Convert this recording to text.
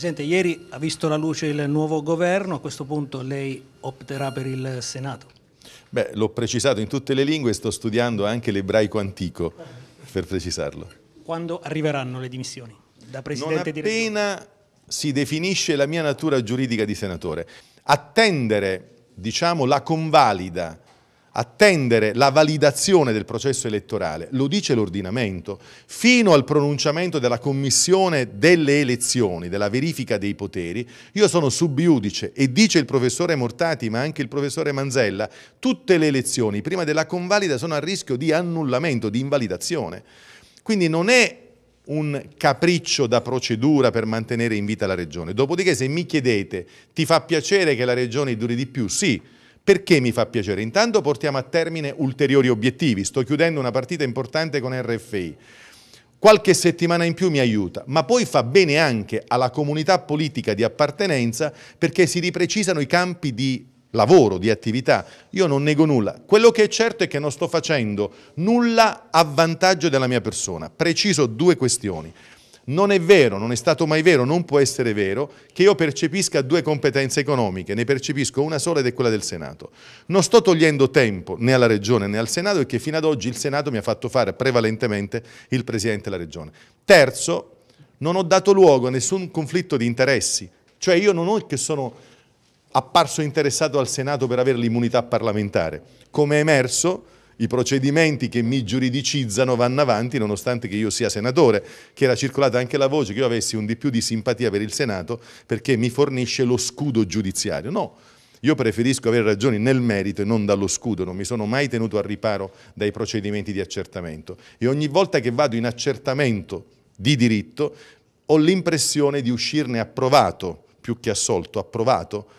Presidente, ieri ha visto la luce il nuovo governo, a questo punto lei opterà per il Senato? Beh, l'ho precisato in tutte le lingue, sto studiando anche l'ebraico antico, per precisarlo. Quando arriveranno le dimissioni? Da Presidente di Regione? appena si definisce la mia natura giuridica di senatore. Attendere, diciamo, la convalida attendere la validazione del processo elettorale, lo dice l'ordinamento, fino al pronunciamento della commissione delle elezioni, della verifica dei poteri, io sono subiudice e dice il professore Mortati, ma anche il professore Manzella, tutte le elezioni prima della convalida sono a rischio di annullamento, di invalidazione. Quindi non è un capriccio da procedura per mantenere in vita la regione. Dopodiché se mi chiedete ti fa piacere che la regione duri di più? Sì, perché mi fa piacere? Intanto portiamo a termine ulteriori obiettivi, sto chiudendo una partita importante con RFI, qualche settimana in più mi aiuta, ma poi fa bene anche alla comunità politica di appartenenza perché si riprecisano i campi di lavoro, di attività, io non nego nulla. Quello che è certo è che non sto facendo nulla a vantaggio della mia persona. Preciso due questioni. Non è vero, non è stato mai vero, non può essere vero che io percepisca due competenze economiche, ne percepisco una sola ed è quella del Senato. Non sto togliendo tempo né alla Regione né al Senato e che fino ad oggi il Senato mi ha fatto fare prevalentemente il Presidente della Regione. Terzo, non ho dato luogo a nessun conflitto di interessi, cioè io non ho che sono apparso interessato al Senato per avere l'immunità parlamentare, come è emerso i procedimenti che mi giuridicizzano vanno avanti nonostante che io sia senatore, che era circolata anche la voce che io avessi un di più di simpatia per il Senato perché mi fornisce lo scudo giudiziario. No, io preferisco avere ragioni nel merito e non dallo scudo, non mi sono mai tenuto al riparo dai procedimenti di accertamento e ogni volta che vado in accertamento di diritto ho l'impressione di uscirne approvato più che assolto, approvato